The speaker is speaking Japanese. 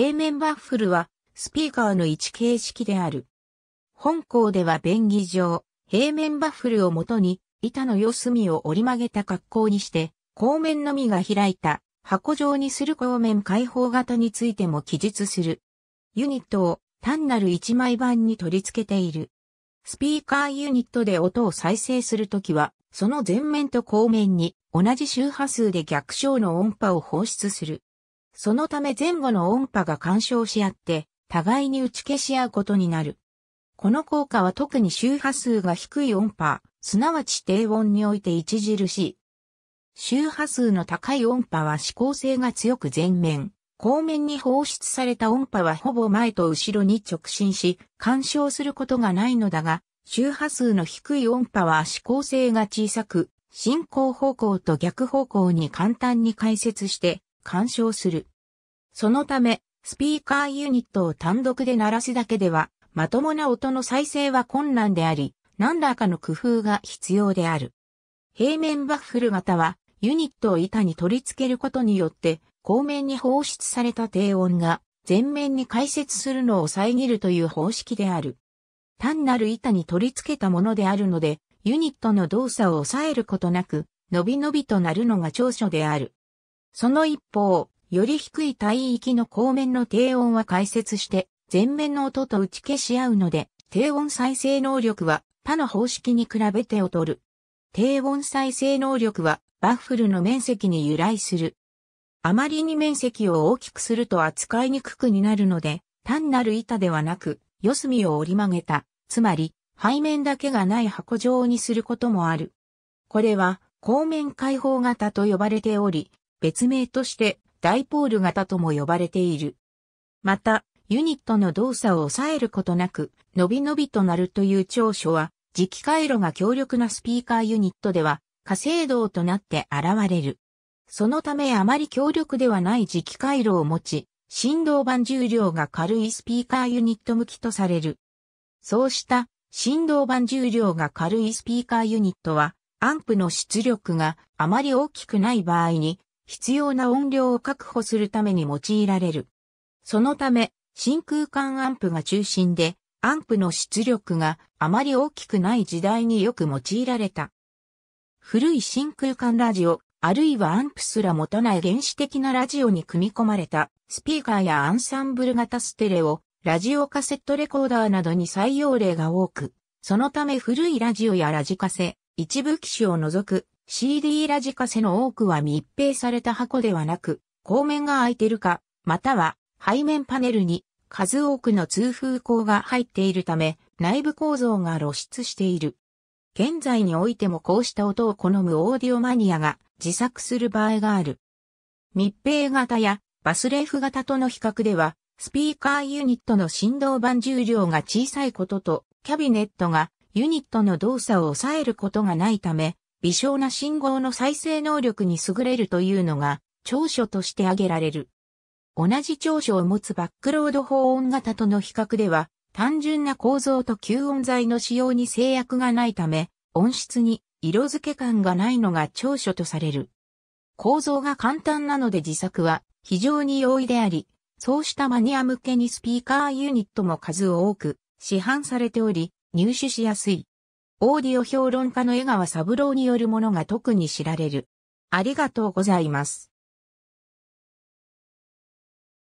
平面バッフルはスピーカーの位置形式である。本校では便宜上、平面バッフルをもとに板の四隅を折り曲げた格好にして、後面のみが開いた箱状にする後面開放型についても記述する。ユニットを単なる一枚板に取り付けている。スピーカーユニットで音を再生するときは、その前面と後面に同じ周波数で逆小の音波を放出する。そのため前後の音波が干渉し合って、互いに打ち消し合うことになる。この効果は特に周波数が低い音波、すなわち低音において著しい。周波数の高い音波は指向性が強く前面、後面に放出された音波はほぼ前と後ろに直進し、干渉することがないのだが、周波数の低い音波は指向性が小さく、進行方向と逆方向に簡単に解説して、干渉する。そのため、スピーカーユニットを単独で鳴らすだけでは、まともな音の再生は困難であり、何らかの工夫が必要である。平面バッフル型は、ユニットを板に取り付けることによって、後面に放出された低音が、前面に解説するのを遮るという方式である。単なる板に取り付けたものであるので、ユニットの動作を抑えることなく、伸び伸びとなるのが長所である。その一方、より低い帯域の後面の低音は解説して、前面の音と打ち消し合うので、低音再生能力は他の方式に比べて劣る。低音再生能力はバッフルの面積に由来する。あまりに面積を大きくすると扱いにくくになるので、単なる板ではなく、四隅を折り曲げた、つまり、背面だけがない箱状にすることもある。これは、後面開放型と呼ばれており、別名としてダイポール型とも呼ばれている。また、ユニットの動作を抑えることなく、伸び伸びとなるという長所は、磁気回路が強力なスピーカーユニットでは、火星道となって現れる。そのためあまり強力ではない磁気回路を持ち、振動板重量が軽いスピーカーユニット向きとされる。そうした振動板重量が軽いスピーカーユニットは、アンプの出力があまり大きくない場合に必要な音量を確保するために用いられる。そのため、真空管アンプが中心で、アンプの出力があまり大きくない時代によく用いられた。古い真空管ラジオ、あるいはアンプすら持たない原始的なラジオに組み込まれたスピーカーやアンサンブル型ステレオ、ラジオカセットレコーダーなどに採用例が多く、そのため古いラジオやラジカセ、一部機種を除く CD ラジカセの多くは密閉された箱ではなく、後面が空いてるか、または背面パネルに数多くの通風口が入っているため、内部構造が露出している。現在においてもこうした音を好むオーディオマニアが自作する場合がある。密閉型やバスレーフ型との比較では、スピーカーユニットの振動板重量が小さいことと、キャビネットがユニットの動作を抑えることがないため、微小な信号の再生能力に優れるというのが長所として挙げられる。同じ長所を持つバックロード保温型との比較では、単純な構造と吸音材の使用に制約がないため、音質に色付け感がないのが長所とされる。構造が簡単なので自作は非常に容易であり、そうしたマニア向けにスピーカーユニットも数多く市販されており、入手しやすい。オーディオ評論家の江川三郎によるものが特に知られる。ありがとうございます。